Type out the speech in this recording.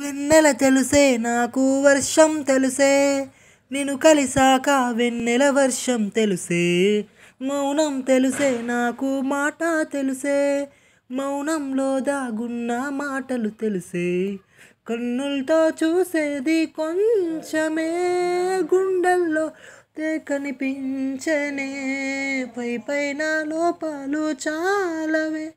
వెన్నెల తెలుసే నాకు వర్షం తెలుసే నిన్ను కలిసాక వెన్నెల వర్షం తెలుసే మౌనం తెలుసే నాకు మాట తెలుసే మౌనంలో దాగున్న మాటలు తెలుసే కన్నులతో చూసేది కొంచెమే గుండెల్లో కనిపించనే పై పైన లోపాలు చాలవే